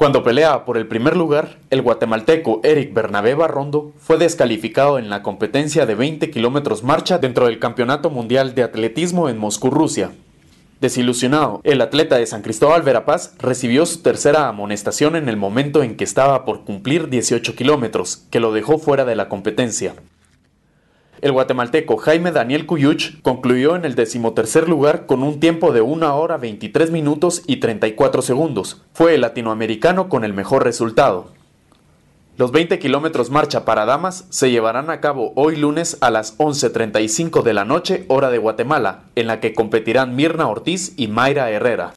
Cuando peleaba por el primer lugar, el guatemalteco Eric Bernabé Barrondo fue descalificado en la competencia de 20 kilómetros marcha dentro del Campeonato Mundial de Atletismo en Moscú, Rusia. Desilusionado, el atleta de San Cristóbal Verapaz recibió su tercera amonestación en el momento en que estaba por cumplir 18 kilómetros, que lo dejó fuera de la competencia. El guatemalteco Jaime Daniel Cuyuch concluyó en el decimotercer lugar con un tiempo de 1 hora 23 minutos y 34 segundos. Fue el latinoamericano con el mejor resultado. Los 20 kilómetros marcha para damas se llevarán a cabo hoy lunes a las 11.35 de la noche hora de Guatemala, en la que competirán Mirna Ortiz y Mayra Herrera.